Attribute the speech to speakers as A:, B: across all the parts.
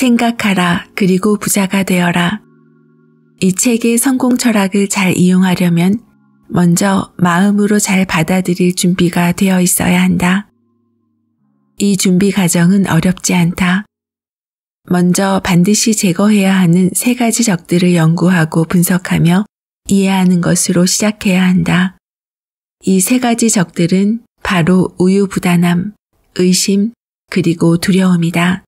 A: 생각하라 그리고 부자가 되어라. 이 책의 성공 철학을 잘 이용하려면 먼저 마음으로 잘 받아들일 준비가 되어 있어야 한다. 이 준비 과정은 어렵지 않다. 먼저 반드시 제거해야 하는 세 가지 적들을 연구하고 분석하며 이해하는 것으로 시작해야 한다. 이 세 가지 적들은 바로 우유부단함, 의심, 그리고 두려움이다.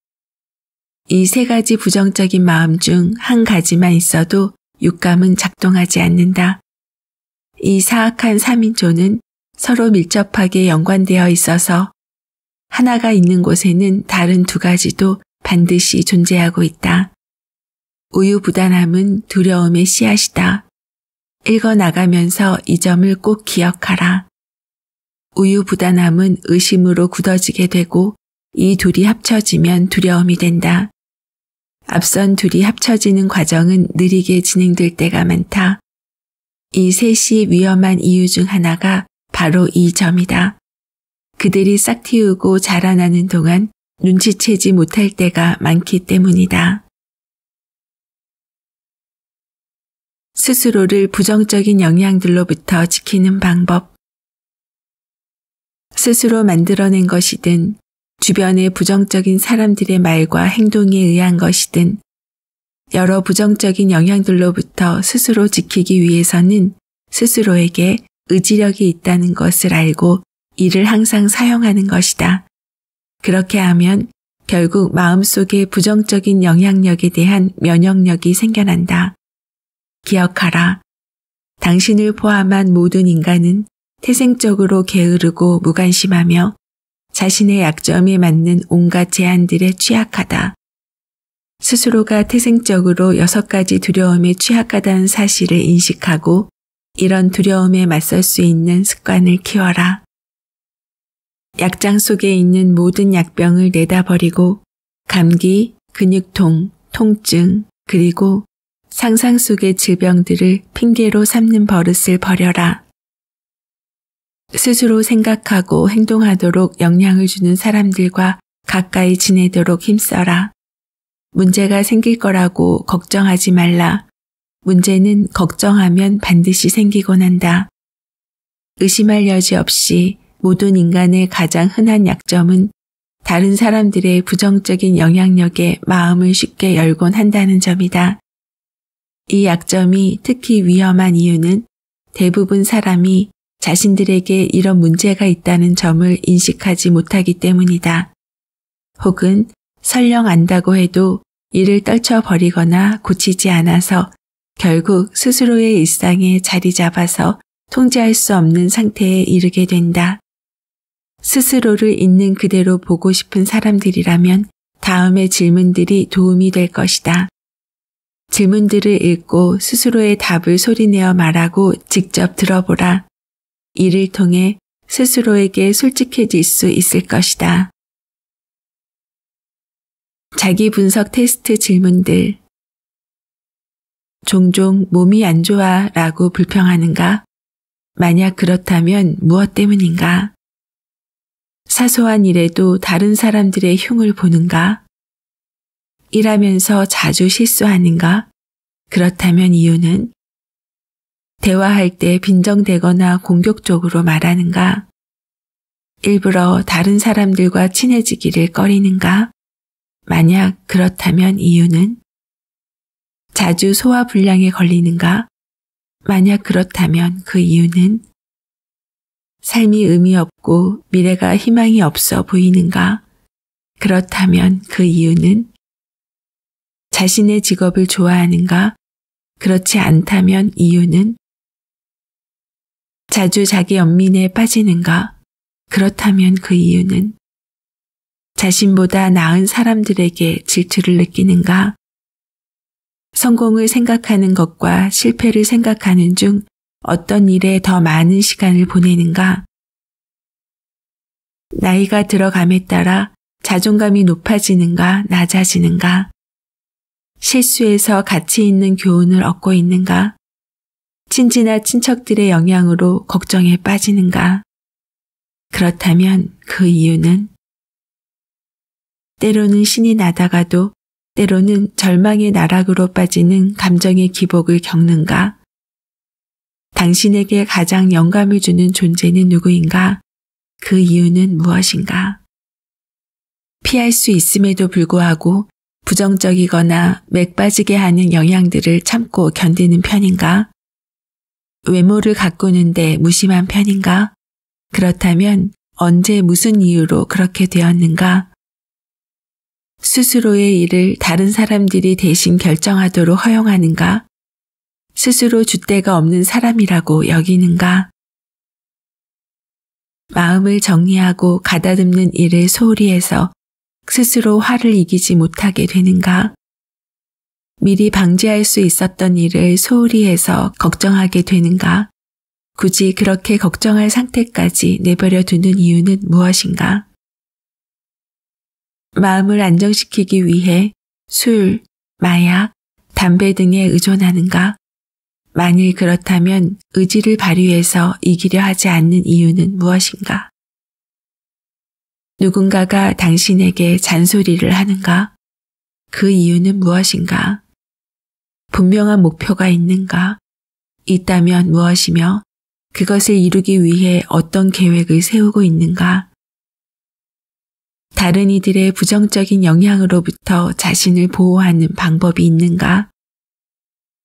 A: 이세 가지 부정적인 마음 중 한 가지만 있어도 육감은 작동하지 않는다. 이 사악한 3인조는 서로 밀접하게 연관되어 있어서 하나가 있는 곳에는 다른 두 가지도 반드시 존재하고 있다. 우유부단함은 두려움의 씨앗이다. 읽어나가면서 이 점을 꼭 기억하라. 우유부단함은 의심으로 굳어지게 되고 이 둘이 합쳐지면 두려움이 된다. 앞선 둘이 합쳐지는 과정은 느리게 진행될 때가 많다. 이 셋이 위험한 이유 중 하나가 바로 이 점이다. 그들이 싹틔우고 자라나는 동안 눈치채지 못할 때가 많기 때문이다. 스스로를 부정적인 영향들로부터 지키는 방법. 스스로 만들어낸 것이든 주변의 부정적인 사람들의 말과 행동에 의한 것이든 여러 부정적인 영향들로부터 스스로 지키기 위해서는 스스로에게 의지력이 있다는 것을 알고 이를 항상 사용하는 것이다. 그렇게 하면 결국 마음속에 부정적인 영향력에 대한 면역력이 생겨난다. 기억하라. 당신을 포함한 모든 인간은 태생적으로 게으르고 무관심하며 자신의 약점에 맞는 온갖 제한들에 취약하다. 스스로가 태생적으로 여섯 가지 두려움에 취약하다는 사실을 인식하고 이런 두려움에 맞설 수 있는 습관을 키워라. 약장 속에 있는 모든 약병을 내다버리고 감기, 근육통, 통증, 그리고 상상 속의 질병들을 핑계로 삼는 버릇을 버려라. 스스로 생각하고 행동하도록 영향을 주는 사람들과 가까이 지내도록 힘써라. 문제가 생길 거라고 걱정하지 말라. 문제는 걱정하면 반드시 생기곤 한다. 의심할 여지 없이 모든 인간의 가장 흔한 약점은 다른 사람들의 부정적인 영향력에 마음을 쉽게 열곤 한다는 점이다. 이 약점이 특히 위험한 이유는 대부분 사람이 자신들에게 이런 문제가 있다는 점을 인식하지 못하기 때문이다. 혹은 설령 안다고 해도 이를 떨쳐버리거나 고치지 않아서 결국 스스로의 일상에 자리 잡아서 통제할 수 없는 상태에 이르게 된다. 스스로를 있는 그대로 보고 싶은 사람들이라면 다음의 질문들이 도움이 될 것이다. 질문들을 읽고 스스로의 답을 소리내어 말하고 직접 들어보라. 이를 통해 스스로에게 솔직해질 수 있을 것이다. 자기 분석 테스트 질문들. 종종 몸이 안 좋아 라고 불평하는가? 만약 그렇다면 무엇 때문인가? 사소한 일에도 다른 사람들의 흉을 보는가? 일하면서 자주 실수하는가? 그렇다면 이유는 대화할 때 빈정대거나 공격적으로 말하는가? 일부러 다른 사람들과 친해지기를 꺼리는가? 만약 그렇다면 이유는? 자주 소화불량에 걸리는가? 만약 그렇다면 그 이유는? 삶이 의미 없고 미래가 희망이 없어 보이는가? 그렇다면 그 이유는? 자신의 직업을 좋아하는가? 그렇지 않다면 이유는? 자주 자기 연민에 빠지는가? 그렇다면 그 이유는 자신보다 나은 사람들에게 질투를 느끼는가? 성공을 생각하는 것과 실패를 생각하는 중 어떤 일에 더 많은 시간을 보내는가? 나이가 들어감에 따라 자존감이 높아지는가, 낮아지는가? 실수에서 가치 있는 교훈을 얻고 있는가? 친지나 친척들의 영향으로 걱정에 빠지는가? 그렇다면 그 이유는 때로는 신이 나다가도 때로는 절망의 나락으로 빠지는 감정의 기복을 겪는가? 당신에게 가장 영감을 주는 존재는 누구인가? 그 이유는 무엇인가? 피할 수 있음에도 불구하고 부정적이거나 맥 빠지게 하는 영향들을 참고 견디는 편인가? 외모를 가꾸는데 무심한 편인가? 그렇다면 언제 무슨 이유로 그렇게 되었는가? 스스로의 일을 다른 사람들이 대신 결정하도록 허용하는가? 스스로 주대가 없는 사람이라고 여기는가? 마음을 정리하고 가다듬는 일을 소홀히 해서 스스로 화를 이기지 못하게 되는가? 미리 방지할 수 있었던 일을 소홀히 해서 걱정하게 되는가? 굳이 그렇게 걱정할 상태까지 내버려 두는 이유는 무엇인가? 마음을 안정시키기 위해 술, 마약, 담배 등에 의존하는가? 만일 그렇다면 의지를 발휘해서 이기려 하지 않는 이유는 무엇인가? 누군가가 당신에게 잔소리를 하는가? 그 이유는 무엇인가? 분명한 목표가 있는가? 있다면 무엇이며 그것을 이루기 위해 어떤 계획을 세우고 있는가? 다른 이들의 부정적인 영향으로부터 자신을 보호하는 방법이 있는가?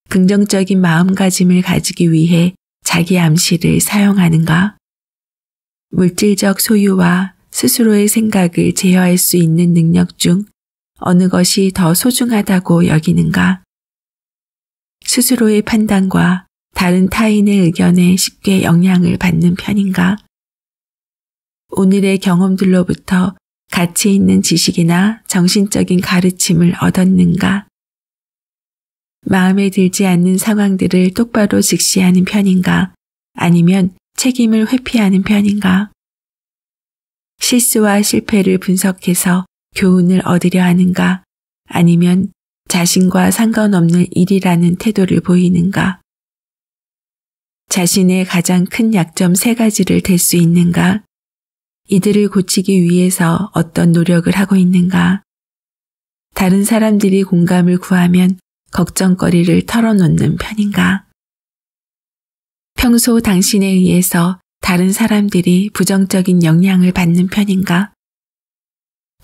A: 긍정적인 마음가짐을 가지기 위해 자기 암시를 사용하는가? 물질적 소유와 스스로의 생각을 제어할 수 있는 능력 중 어느 것이 더 소중하다고 여기는가? 스스로의 판단과 다른 타인의 의견에 쉽게 영향을 받는 편인가? 오늘의 경험들로부터 가치 있는 지식이나 정신적인 가르침을 얻었는가? 마음에 들지 않는 상황들을 똑바로 직시하는 편인가? 아니면 책임을 회피하는 편인가? 실수와 실패를 분석해서 교훈을 얻으려 하는가? 아니면 자신과 상관없는 일이라는 태도를 보이는가? 자신의 가장 큰 약점 세 가지를 댈 수 있는가? 이들을 고치기 위해서 어떤 노력을 하고 있는가? 다른 사람들이 공감을 구하면 걱정거리를 털어놓는 편인가? 평소 당신에 의해서 다른 사람들이 부정적인 영향을 받는 편인가?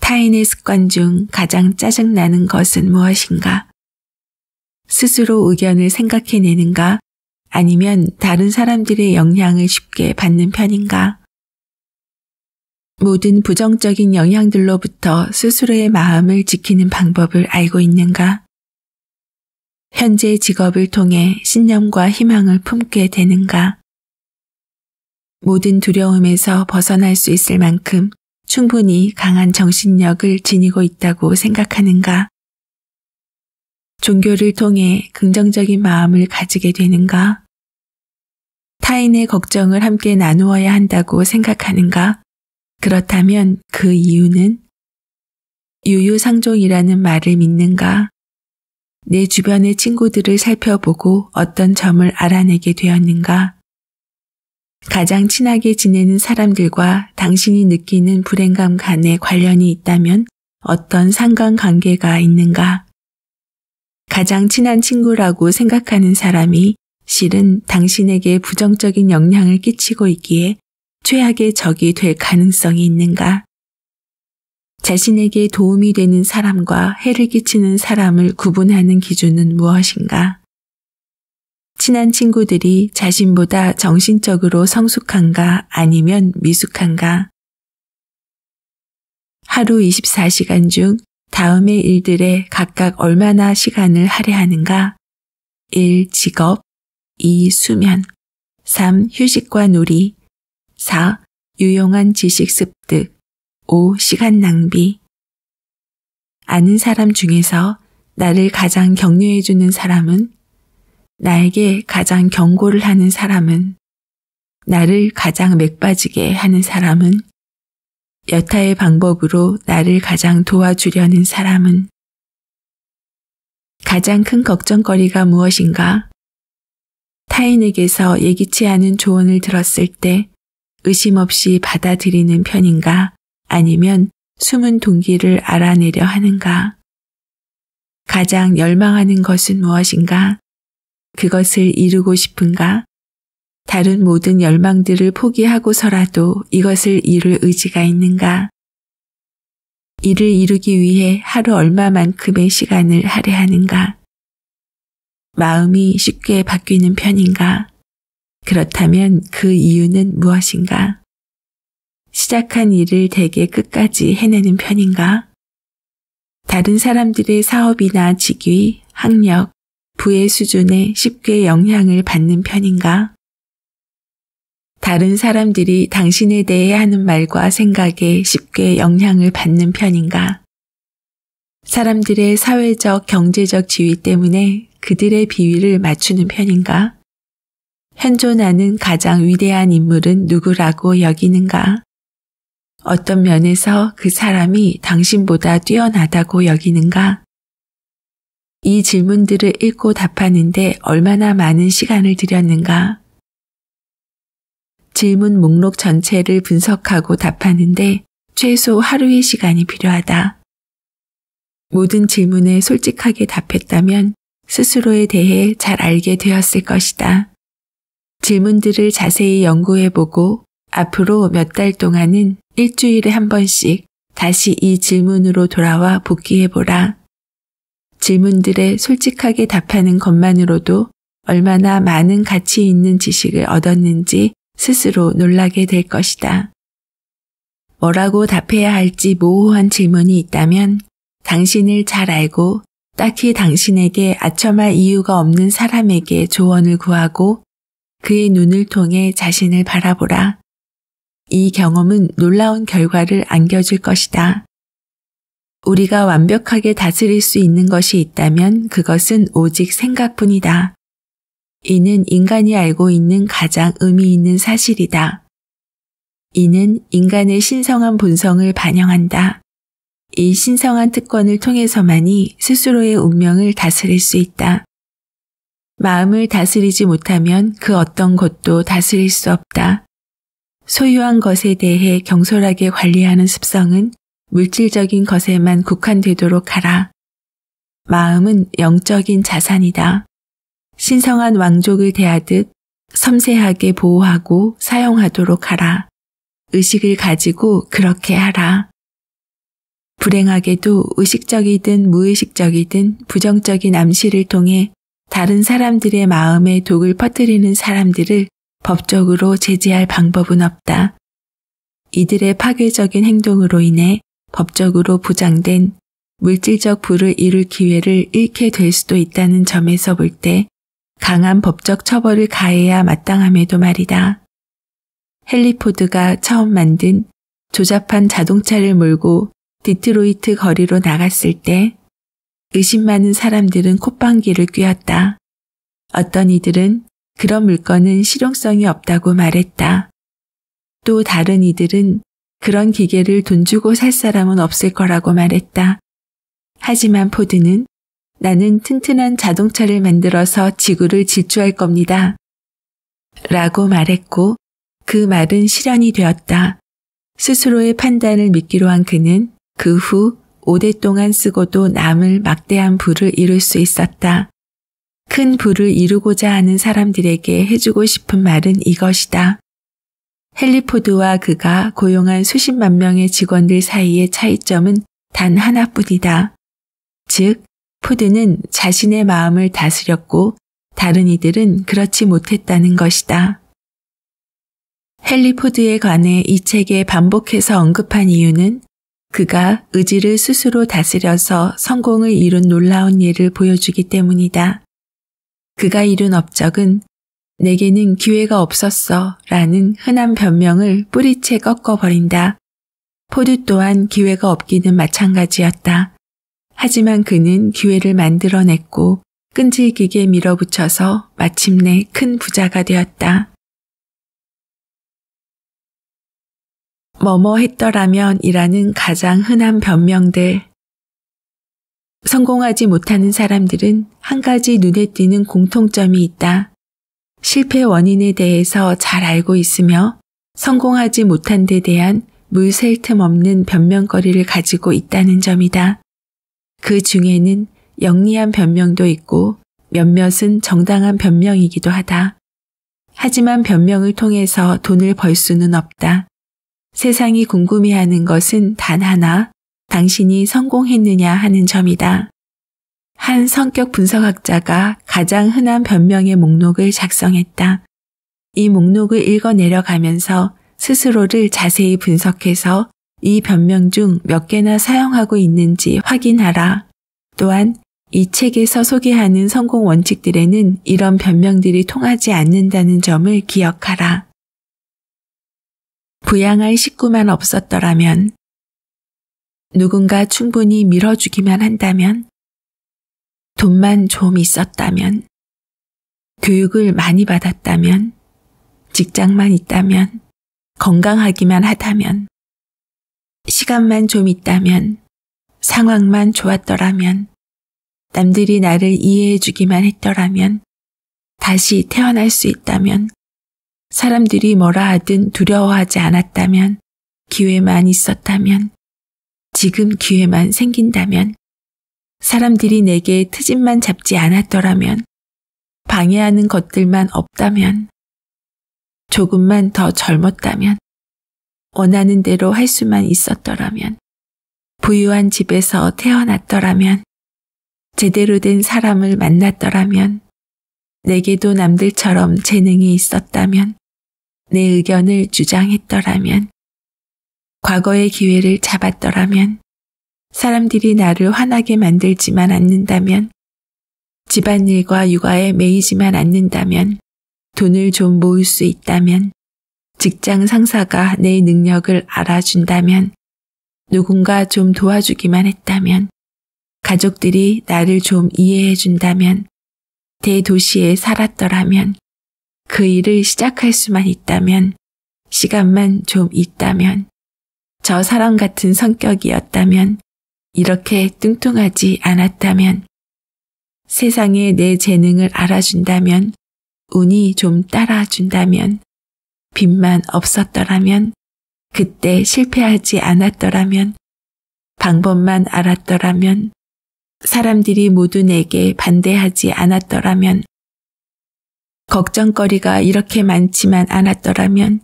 A: 타인의 습관 중 가장 짜증나는 것은 무엇인가? 스스로 의견을 생각해내는가? 아니면 다른 사람들의 영향을 쉽게 받는 편인가? 모든 부정적인 영향들로부터 스스로의 마음을 지키는 방법을 알고 있는가? 현재 직업을 통해 신념과 희망을 품게 되는가? 모든 두려움에서 벗어날 수 있을 만큼 충분히 강한 정신력을 지니고 있다고 생각하는가? 종교를 통해 긍정적인 마음을 가지게 되는가? 타인의 걱정을 함께 나누어야 한다고 생각하는가? 그렇다면 그 이유는? 유유상종이라는 말을 믿는가? 내 주변의 친구들을 살펴보고 어떤 점을 알아내게 되었는가? 가장 친하게 지내는 사람들과 당신이 느끼는 불행감 간에 관련이 있다면 어떤 상관관계가 있는가? 가장 친한 친구라고 생각하는 사람이 실은 당신에게 부정적인 영향을 끼치고 있기에 최악의 적이 될 가능성이 있는가? 자신에게 도움이 되는 사람과 해를 끼치는 사람을 구분하는 기준은 무엇인가? 친한 친구들이 자신보다 정신적으로 성숙한가 아니면 미숙한가. 하루 24시간 중 다음의 일들에 각각 얼마나 시간을 할애하는가? 1. 직업 2. 수면 3. 휴식과 놀이 4. 유용한 지식 습득 5. 시간 낭비 아는 사람 중에서 나를 가장 격려해주는 사람은 나에게 가장 경고를 하는 사람은 나를 가장 맥빠지게 하는 사람은 여타의 방법으로 나를 가장 도와주려는 사람은 가장 큰 걱정거리가 무엇인가? 타인에게서 예기치 않은 조언을 들었을 때 의심 없이 받아들이는 편인가? 아니면 숨은 동기를 알아내려 하는가? 가장 열망하는 것은 무엇인가? 그것을 이루고 싶은가? 다른 모든 열망들을 포기하고서라도 이것을 이룰 의지가 있는가? 이를 이루기 위해 하루 얼마만큼의 시간을 할애하는가? 마음이 쉽게 바뀌는 편인가? 그렇다면 그 이유는 무엇인가? 시작한 일을 대개 끝까지 해내는 편인가? 다른 사람들의 사업이나 직위, 학력, 부의 수준에 쉽게 영향을 받는 편인가? 다른 사람들이 당신에 대해 하는 말과 생각에 쉽게 영향을 받는 편인가? 사람들의 사회적, 경제적 지위 때문에 그들의 비위를 맞추는 편인가? 현존하는 가장 위대한 인물은 누구라고 여기는가? 어떤 면에서 그 사람이 당신보다 뛰어나다고 여기는가? 이 질문들을 읽고 답하는데 얼마나 많은 시간을 들였는가. 질문 목록 전체를 분석하고 답하는데 최소 하루의 시간이 필요하다. 모든 질문에 솔직하게 답했다면 스스로에 대해 잘 알게 되었을 것이다. 질문들을 자세히 연구해보고 앞으로 몇 달 동안은 일주일에 한 번씩 다시 이 질문으로 돌아와 복귀해보라. 질문들에 솔직하게 답하는 것만으로도 얼마나 많은 가치 있는 지식을 얻었는지 스스로 놀라게 될 것이다. 뭐라고 답해야 할지 모호한 질문이 있다면 당신을 잘 알고 딱히 당신에게 아첨할 이유가 없는 사람에게 조언을 구하고 그의 눈을 통해 자신을 바라보라. 이 경험은 놀라운 결과를 안겨줄 것이다. 우리가 완벽하게 다스릴 수 있는 것이 있다면 그것은 오직 생각뿐이다. 이는 인간이 알고 있는 가장 의미 있는 사실이다. 이는 인간의 신성한 본성을 반영한다. 이 신성한 특권을 통해서만이 스스로의 운명을 다스릴 수 있다. 마음을 다스리지 못하면 그 어떤 것도 다스릴 수 없다. 소유한 것에 대해 경솔하게 관리하는 습성은 물질적인 것에만 국한되도록 하라. 마음은 영적인 자산이다. 신성한 왕족을 대하듯 섬세하게 보호하고 사용하도록 하라. 의식을 가지고 그렇게 하라. 불행하게도 의식적이든 무의식적이든 부정적인 암시를 통해 다른 사람들의 마음에 독을 퍼뜨리는 사람들을 법적으로 제재할 방법은 없다. 이들의 파괴적인 행동으로 인해 법적으로 보장된 물질적 부를 이룰 기회를 잃게 될 수도 있다는 점에서 볼 때 강한 법적 처벌을 가해야 마땅함에도 말이다. 헨리포드가 처음 만든 조잡한 자동차를 몰고 디트로이트 거리로 나갔을 때 의심 많은 사람들은 콧방귀를 뀌었다. 어떤 이들은 그런 물건은 실용성이 없다고 말했다. 또 다른 이들은 그런 기계를 돈 주고 살 사람은 없을 거라고 말했다. 하지만 포드는 나는 튼튼한 자동차를 만들어서 지구를 질주할 겁니다. 라고 말했고 그 말은 실현이 되었다. 스스로의 판단을 믿기로 한 그는 그 후 오랫동안 쓰고도 남을 막대한 부를 이룰 수 있었다. 큰 부를 이루고자 하는 사람들에게 해주고 싶은 말은 이것이다. 헬리포드와 그가 고용한 수십만 명의 직원들 사이의 차이점은 단 하나뿐이다. 즉, 푸드는 자신의 마음을 다스렸고 다른 이들은 그렇지 못했다는 것이다. 헬리 포드에 관해 이 책에 반복해서 언급한 이유는 그가 의지를 스스로 다스려서 성공을 이룬 놀라운 예를 보여주기 때문이다. 그가 이룬 업적은 내게는 기회가 없었어 라는 흔한 변명을 뿌리채 꺾어버린다. 포드 또한 기회가 없기는 마찬가지였다. 하지만 그는 기회를 만들어냈고 끈질기게 밀어붙여서 마침내 큰 부자가 되었다. 뭐뭐 했더라면 이라는 가장 흔한 변명들. 성공하지 못하는 사람들은 한 가지 눈에 띄는 공통점이 있다. 실패 원인에 대해서 잘 알고 있으며 성공하지 못한 데 대한 물샐 틈 없는 변명거리를 가지고 있다는 점이다. 그 중에는 영리한 변명도 있고 몇몇은 정당한 변명이기도 하다. 하지만 변명을 통해서 돈을 벌 수는 없다. 세상이 궁금해하는 것은 단 하나, 당신이 성공했느냐 하는 점이다. 한 성격 분석학자가 가장 흔한 변명의 목록을 작성했다. 이 목록을 읽어내려가면서 스스로를 자세히 분석해서 이 변명 중 몇 개나 사용하고 있는지 확인하라. 또한 이 책에서 소개하는 성공 원칙들에는 이런 변명들이 통하지 않는다는 점을 기억하라. 부양할 식구만 없었더라면, 누군가 충분히 밀어주기만 한다면, 돈만 좀 있었다면, 교육을 많이 받았다면, 직장만 있다면, 건강하기만 하다면, 시간만 좀 있다면, 상황만 좋았더라면, 남들이 나를 이해해주기만 했더라면, 다시 태어날 수 있다면, 사람들이 뭐라 하든 두려워하지 않았다면, 기회만 있었다면, 지금 기회만 생긴다면, 사람들이 내게 트집만 잡지 않았더라면, 방해하는 것들만 없다면, 조금만 더 젊었다면, 원하는 대로 할 수만 있었더라면, 부유한 집에서 태어났더라면, 제대로 된 사람을 만났더라면, 내게도 남들처럼 재능이 있었다면, 내 의견을 주장했더라면, 과거의 기회를 잡았더라면, 사람들이 나를 화나게 만들지만 않는다면, 집안일과 육아에 매이지만 않는다면, 돈을 좀 모을 수 있다면, 직장 상사가 내 능력을 알아준다면, 누군가 좀 도와주기만 했다면, 가족들이 나를 좀 이해해준다면, 대도시에 살았더라면, 그 일을 시작할 수만 있다면, 시간만 좀 있다면, 저 사람 같은 성격이었다면, 이렇게 뚱뚱하지 않았다면, 세상에 내 재능을 알아준다면, 운이 좀 따라준다면, 빚만 없었더라면, 그때 실패하지 않았더라면, 방법만 알았더라면, 사람들이 모두 내게 반대하지 않았더라면, 걱정거리가 이렇게 많지만 않았더라면,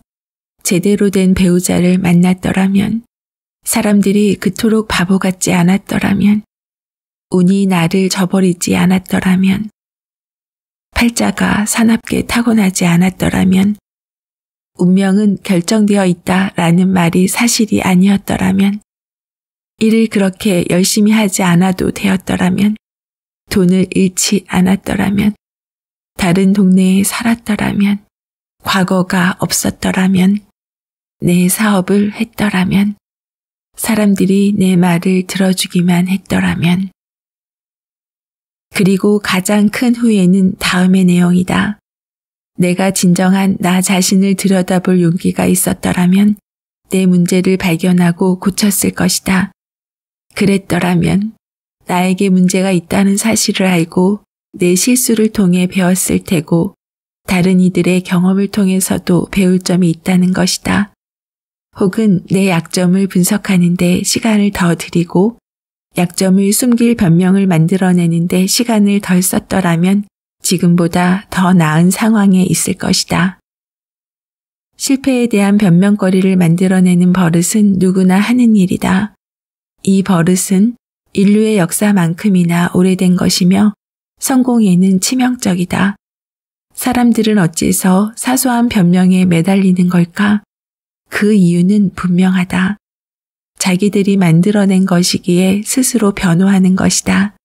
A: 제대로 된 배우자를 만났더라면, 사람들이 그토록 바보 같지 않았더라면, 운이 나를 저버리지 않았더라면, 팔자가 사납게 타고나지 않았더라면, 운명은 결정되어 있다 라는 말이 사실이 아니었더라면, 일을 그렇게 열심히 하지 않아도 되었더라면, 돈을 잃지 않았더라면, 다른 동네에 살았더라면, 과거가 없었더라면, 내 사업을 했더라면, 사람들이 내 말을 들어주기만 했더라면. 그리고 가장 큰 후회는 다음의 내용이다. 내가 진정한 나 자신을 들여다볼 용기가 있었더라면 내 문제를 발견하고 고쳤을 것이다. 그랬더라면 나에게 문제가 있다는 사실을 알고 내 실수를 통해 배웠을 테고 다른 이들의 경험을 통해서도 배울 점이 있다는 것이다. 혹은 내 약점을 분석하는데 시간을 더드리고 약점을 숨길 변명을 만들어내는데 시간을 덜 썼더라면 지금보다 더 나은 상황에 있을 것이다. 실패에 대한 변명거리를 만들어내는 버릇은 누구나 하는 일이다. 이 버릇은 인류의 역사만큼이나 오래된 것이며 성공에는 치명적이다. 사람들은 어째서 사소한 변명에 매달리는 걸까? 그 이유는 분명하다. 자기들이 만들어낸 것이기에 스스로 변호하는 것이다.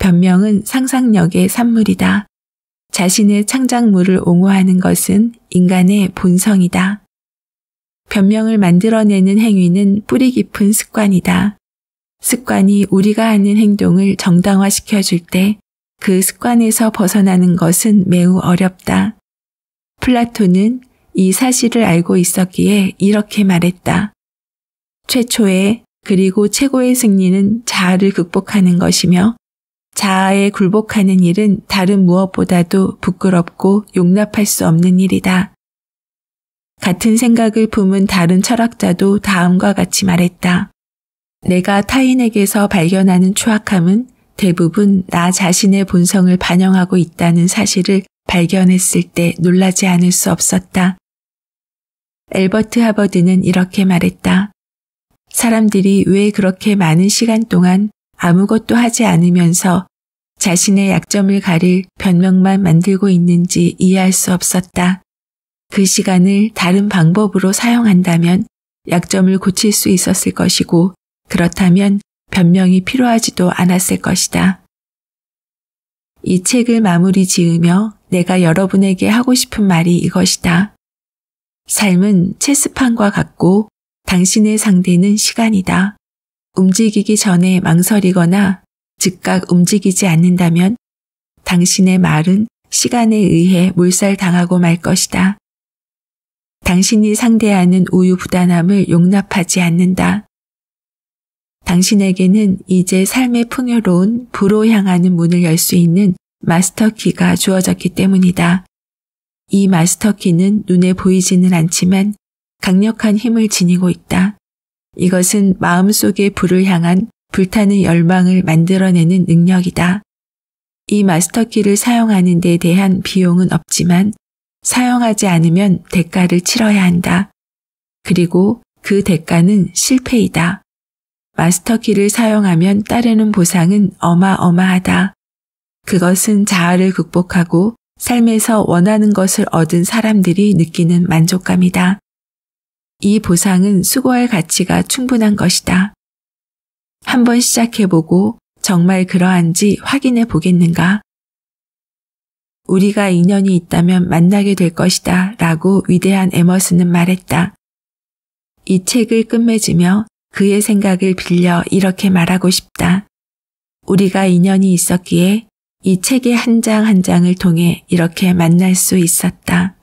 A: 변명은 상상력의 산물이다. 자신의 창작물을 옹호하는 것은 인간의 본성이다. 변명을 만들어내는 행위는 뿌리 깊은 습관이다. 습관이 우리가 하는 행동을 정당화시켜 줄 때 그 습관에서 벗어나는 것은 매우 어렵다. 플라톤은 이 사실을 알고 있었기에 이렇게 말했다. 최초의 그리고 최고의 승리는 자아를 극복하는 것이며 자아에 굴복하는 일은 다른 무엇보다도 부끄럽고 용납할 수 없는 일이다. 같은 생각을 품은 다른 철학자도 다음과 같이 말했다. 내가 타인에게서 발견하는 추악함은 대부분 나 자신의 본성을 반영하고 있다는 사실을 발견했을 때 놀라지 않을 수 없었다. 엘버트 하버드는 이렇게 말했다. 사람들이 왜 그렇게 많은 시간 동안 아무것도 하지 않으면서 자신의 약점을 가릴 변명만 만들고 있는지 이해할 수 없었다. 그 시간을 다른 방법으로 사용한다면 약점을 고칠 수 있었을 것이고 그렇다면 변명이 필요하지도 않았을 것이다. 이 책을 마무리 지으며 내가 여러분에게 하고 싶은 말이 이것이다. 삶은 체스판과 같고 당신의 상대는 시간이다. 움직이기 전에 망설이거나 즉각 움직이지 않는다면 당신의 말은 시간에 의해 몰살당하고 말 것이다. 당신이 상대하는 우유부단함을 용납하지 않는다. 당신에게는 이제 삶의 풍요로운 불로 향하는 문을 열 수 있는 마스터키가 주어졌기 때문이다. 이 마스터키는 눈에 보이지는 않지만 강력한 힘을 지니고 있다. 이것은 마음속의 불을 향한 불타는 열망을 만들어내는 능력이다. 이 마스터키를 사용하는 데 대한 비용은 없지만 사용하지 않으면 대가를 치러야 한다. 그리고 그 대가는 실패이다. 마스터키를 사용하면 따르는 보상은 어마어마하다. 그것은 자아를 극복하고 삶에서 원하는 것을 얻은 사람들이 느끼는 만족감이다. 이 보상은 수고할 가치가 충분한 것이다. 한번 시작해보고 정말 그러한지 확인해 보겠는가? 우리가 인연이 있다면 만나게 될 것이다 라고 위대한 에머스는 말했다. 이 책을 끝맺으며 그의 생각을 빌려 이렇게 말하고 싶다. 우리가 인연이 있었기에 이 책의 한 장한 한 장을 통해 이렇게 만날 수 있었다.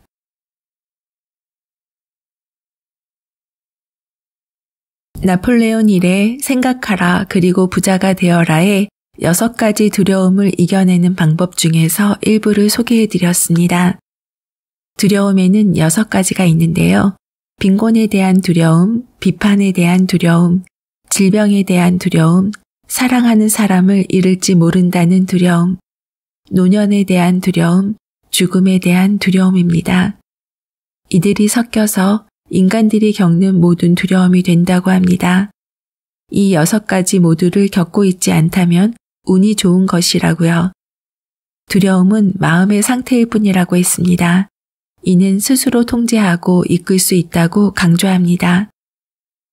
A: 나폴레온 이래 생각하라 그리고 부자가 되어라의 여섯 가지 두려움을 이겨내는 방법 중에서 일부를 소개해 드렸습니다. 두려움에는 여섯 가지가 있는데요. 빈곤에 대한 두려움, 비판에 대한 두려움, 질병에 대한 두려움, 사랑하는 사람을 잃을지 모른다는 두려움, 노년에 대한 두려움, 죽음에 대한 두려움입니다. 이들이 섞여서 인간들이 겪는 모든 두려움이 된다고 합니다. 이 여섯 가지 모두를 겪고 있지 않다면 운이 좋은 것이라고요. 두려움은 마음의 상태일 뿐이라고 했습니다. 이는 스스로 통제하고 이끌 수 있다고 강조합니다.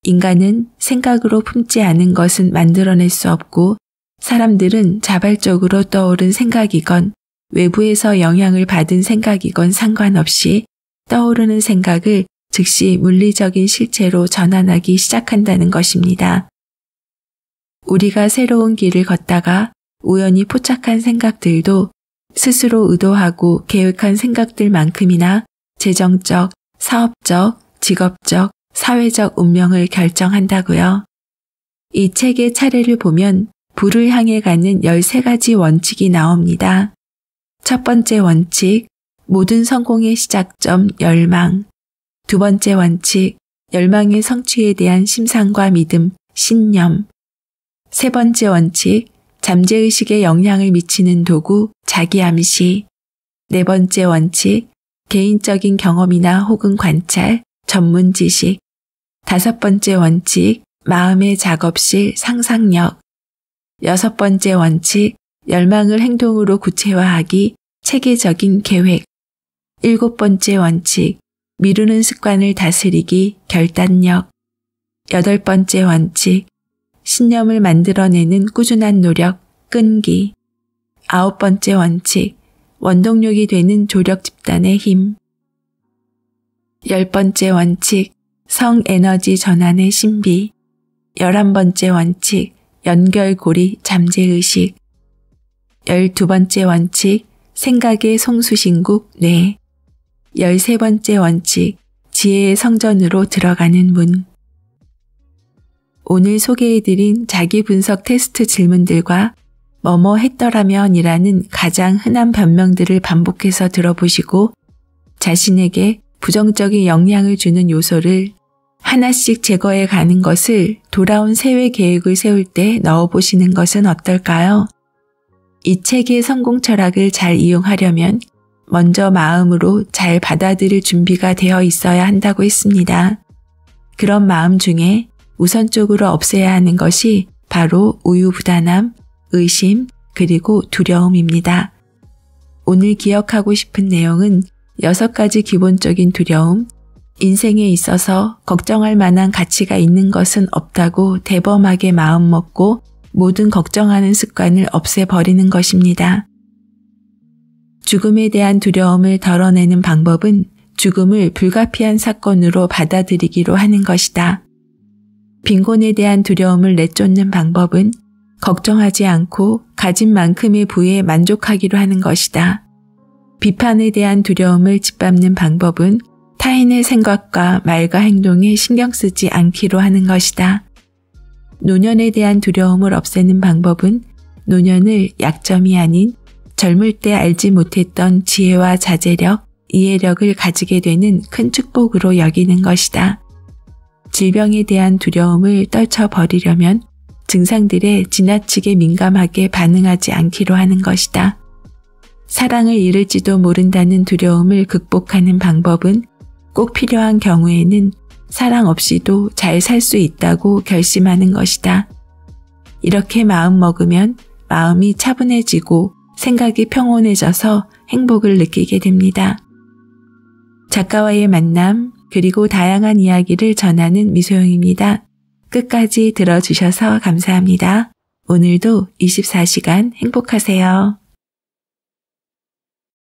A: 인간은 생각으로 품지 않은 것은 만들어낼 수 없고 사람들은 자발적으로 떠오른 생각이건 외부에서 영향을 받은 생각이건 상관없이 떠오르는 생각을 즉시 물리적인 실체로 전환하기 시작한다는 것입니다. 우리가 새로운 길을 걷다가 우연히 포착한 생각들도 스스로 의도하고 계획한 생각들만큼이나 재정적, 사업적, 직업적, 사회적 운명을 결정한다고요. 이 책의 차례를 보면 불을 향해 가는 13가지 원칙이 나옵니다. 첫 번째 원칙, 모든 성공의 시작점 열망. 두 번째 원칙, 열망의 성취에 대한 심상과 믿음, 신념. 세 번째 원칙, 잠재의식에 영향을 미치는 도구, 자기암시. 네 번째 원칙, 개인적인 경험이나 혹은 관찰, 전문 지식. 다섯 번째 원칙, 마음의 작업실, 상상력. 여섯 번째 원칙, 열망을 행동으로 구체화하기, 체계적인 계획. 일곱 번째 원칙, 미루는 습관을 다스리기, 결단력. 여덟 번째 원칙, 신념을 만들어내는 꾸준한 노력, 끈기. 아홉 번째 원칙, 원동력이 되는 조력 집단의 힘. 열 번째 원칙, 성 에너지 전환의 신비. 열한 번째 원칙, 연결고리 잠재의식. 1 2 번째 원칙, 생각의 송수신국 뇌. 1 3 번째 원칙, 지혜의 성전으로 들어가는 문. 오늘 소개해드린 자기 분석 테스트 질문들과 뭐뭐 했더라면이라는 가장 흔한 변명들을 반복해서 들어보시고 자신에게 부정적인 영향을 주는 요소를 하나씩 제거해 가는 것을 돌아온 세회 계획을 세울 때 넣어보시는 것은 어떨까요? 이 책의 성공 철학을 잘 이용하려면 먼저 마음으로 잘 받아들일 준비가 되어 있어야 한다고 했습니다. 그런 마음 중에 우선적으로 없애야 하는 것이 바로 우유부단함, 의심, 그리고 두려움입니다. 오늘 기억하고 싶은 내용은 여섯 가지 기본적인 두려움, 인생에 있어서 걱정할 만한 가치가 있는 것은 없다고 대범하게 마음먹고 모든 걱정하는 습관을 없애버리는 것입니다. 죽음에 대한 두려움을 덜어내는 방법은 죽음을 불가피한 사건으로 받아들이기로 하는 것이다. 빈곤에 대한 두려움을 내쫓는 방법은 걱정하지 않고 가진 만큼의 부에 만족하기로 하는 것이다. 비판에 대한 두려움을 짓밟는 방법은 타인의 생각과 말과 행동에 신경 쓰지 않기로 하는 것이다. 노년에 대한 두려움을 없애는 방법은 노년을 약점이 아닌 젊을 때 알지 못했던 지혜와 자제력, 이해력을 가지게 되는 큰 축복으로 여기는 것이다. 질병에 대한 두려움을 떨쳐버리려면 증상들에 지나치게 민감하게 반응하지 않기로 하는 것이다. 사랑을 잃을지도 모른다는 두려움을 극복하는 방법은 꼭 필요한 경우에는 사랑 없이도 잘 살 수 있다고 결심하는 것이다. 이렇게 마음 먹으면 마음이 차분해지고 생각이 평온해져서 행복을 느끼게 됩니다. 작가와의 만남, 그리고 다양한 이야기를 전하는 미소영입니다. 끝까지 들어주셔서 감사합니다. 오늘도 24시간 행복하세요.